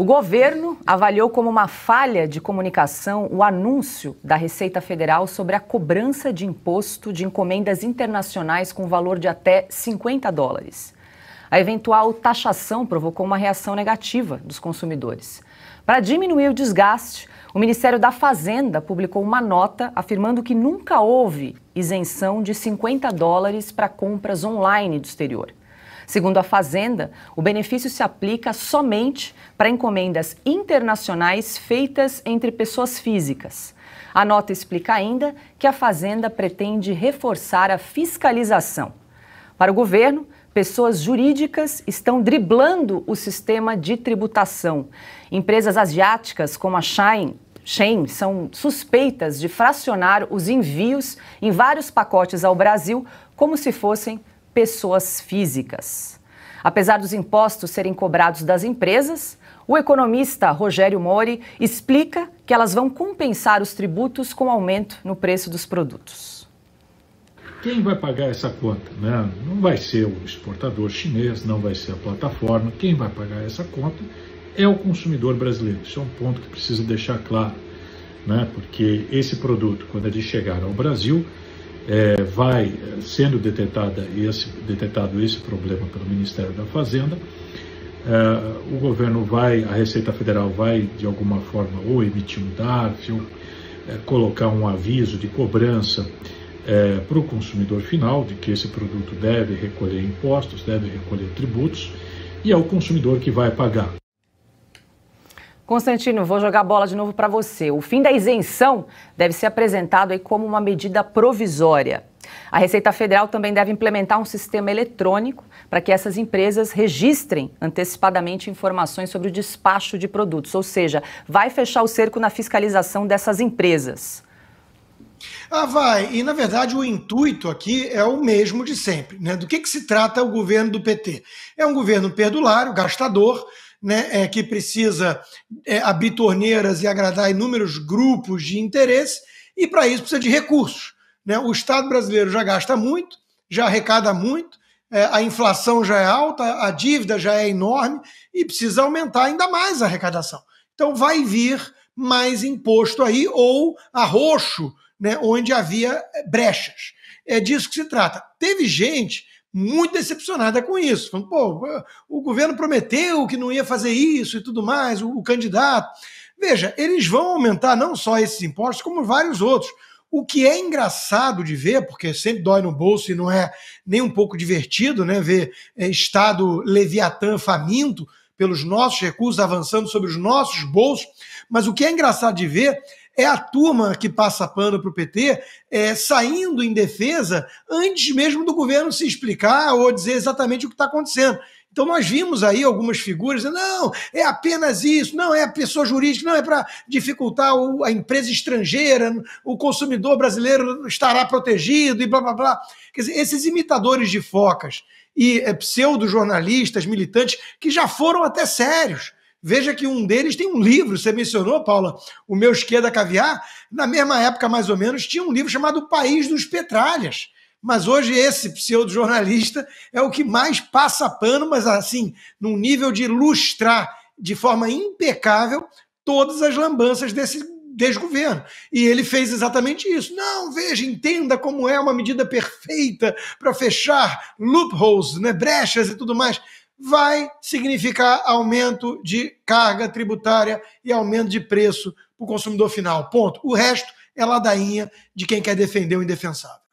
O governo avaliou como uma falha de comunicação o anúncio da Receita Federal sobre a cobrança de imposto de encomendas internacionais com valor de até 50 dólares. A eventual taxação provocou uma reação negativa dos consumidores. Para diminuir o desgaste, o Ministério da Fazenda publicou uma nota afirmando que nunca houve isenção de 50 dólares para compras online do exterior. Segundo a Fazenda, o benefício se aplica somente para encomendas internacionais feitas entre pessoas físicas. A nota explica ainda que a Fazenda pretende reforçar a fiscalização. Para o governo, pessoas jurídicas estão driblando o sistema de tributação. Empresas asiáticas como a Shine Shein são suspeitas de fracionar os envios em vários pacotes ao Brasil como se fossem pessoas físicas. Apesar dos impostos serem cobrados das empresas, o economista Rogério Mori explica que elas vão compensar os tributos com aumento no preço dos produtos. Quem vai pagar essa conta? Né? Não vai ser o exportador chinês, não vai ser a plataforma. Quem vai pagar essa conta é o consumidor brasileiro. Isso é um ponto que precisa deixar claro, né? porque esse produto, quando ele chegar ao Brasil, é, vai sendo detetada esse, detetado esse problema pelo Ministério da Fazenda, é, o governo vai, a Receita Federal vai de alguma forma ou emitir um DARF ou é, colocar um aviso de cobrança é, para o consumidor final de que esse produto deve recolher impostos, deve recolher tributos e é o consumidor que vai pagar. Constantino, vou jogar a bola de novo para você. O fim da isenção deve ser apresentado aí como uma medida provisória. A Receita Federal também deve implementar um sistema eletrônico para que essas empresas registrem antecipadamente informações sobre o despacho de produtos, ou seja, vai fechar o cerco na fiscalização dessas empresas. Ah, vai. E, na verdade, o intuito aqui é o mesmo de sempre. Né? Do que, que se trata o governo do PT? É um governo perdulário, gastador, né, é, que precisa é, abrir torneiras e agradar inúmeros grupos de interesse, e para isso precisa de recursos. Né? O Estado brasileiro já gasta muito, já arrecada muito, é, a inflação já é alta, a dívida já é enorme e precisa aumentar ainda mais a arrecadação. Então vai vir mais imposto aí, ou arroxo, né, onde havia brechas. É disso que se trata. Teve gente muito decepcionada com isso. Falando, pô, o governo prometeu que não ia fazer isso e tudo mais, o, o candidato. Veja, eles vão aumentar não só esses impostos, como vários outros. O que é engraçado de ver, porque sempre dói no bolso e não é nem um pouco divertido, né? Ver é, Estado Leviatã faminto pelos nossos recursos avançando sobre os nossos bolsos. Mas o que é engraçado de ver é a turma que passa pano para o PT é, saindo em defesa antes mesmo do governo se explicar ou dizer exatamente o que está acontecendo. Então nós vimos aí algumas figuras dizendo, não, é apenas isso, não, é a pessoa jurídica, não, é para dificultar o, a empresa estrangeira, o consumidor brasileiro estará protegido e blá blá blá. Quer dizer, esses imitadores de focas e é, pseudo-jornalistas, militantes, que já foram até sérios Veja que um deles tem um livro, você mencionou, Paula, O Meu Esquerda Caviar. Na mesma época, mais ou menos, tinha um livro chamado O País dos Petralhas. Mas hoje esse pseudo-jornalista é o que mais passa pano, mas assim, num nível de ilustrar de forma impecável todas as lambanças desse desgoverno. E ele fez exatamente isso. Não, veja, entenda como é uma medida perfeita para fechar loopholes, né, brechas e tudo mais vai significar aumento de carga tributária e aumento de preço para o consumidor final. Ponto. O resto é ladainha de quem quer defender o indefensável.